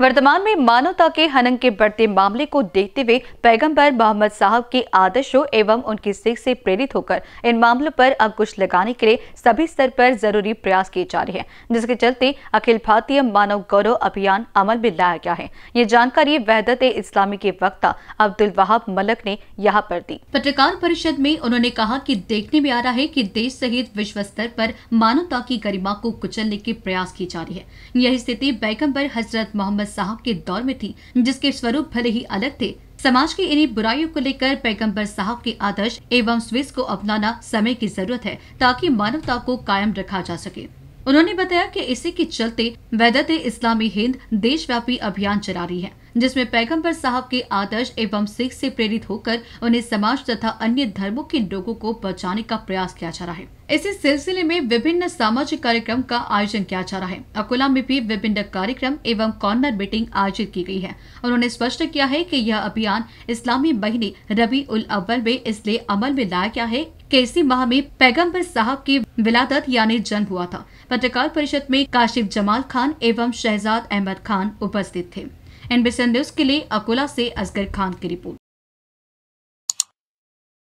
वर्तमान में मानवता के हनन के बढ़ते मामले को देखते हुए पैगंबर मोहम्मद साहब के आदर्शों एवं उनकी सीख से प्रेरित होकर इन मामलों पर अंकुश लगाने के लिए सभी स्तर पर जरूरी प्रयास किए जा रहे हैं जिसके चलते अखिल भारतीय मानव गौरव अभियान अमल में लाया गया है ये जानकारी वहदत इस्लामी के वक्ता अब्दुल वहाब मलक ने यहाँ पर दी पत्रकार परिषद में उन्होंने कहा की देखने में आ रहा है की देश सहित विश्व स्तर पर मानवता की गरिमा को कुचलने के प्रयास किए जा रही है यही स्थिति पैगम्बर हजरत मोहम्मद साहब के दौर में थी जिसके स्वरूप भले ही अलग थे समाज की इन्हीं बुराइयों को लेकर पैगंबर साहब के आदर्श एवं स्विस को अपनाना समय की जरूरत है ताकि मानवता को कायम रखा जा सके उन्होंने बताया कि इसी के चलते वैदत इस्लामी हिंद देशव्यापी अभियान चला रही है जिसमें पैगंबर साहब के आदर्श एवं सिख से प्रेरित होकर उन्हें समाज तथा अन्य धर्मों के लोगों को बचाने का प्रयास किया जा रहा है इसी सिलसिले में विभिन्न सामाजिक कार्यक्रम का आयोजन किया जा रहा है अकोला में भी विभिन्न कार्यक्रम एवं कॉर्नर मीटिंग आयोजित की गई है उन्होंने स्पष्ट किया है कि यह अभियान इस्लामी महीने रबी उल अव्वल में इसलिए अमल में लाया गया है कि इसी माह में पैगंबर साहब की विलादत यानी जन्म हुआ था पत्रकार परिषद में काशिफ जमाल खान एवं शहजाद अहमद खान उपस्थित थे एनबी संदेश के लिए अकोला से असगर खान की रिपोर्ट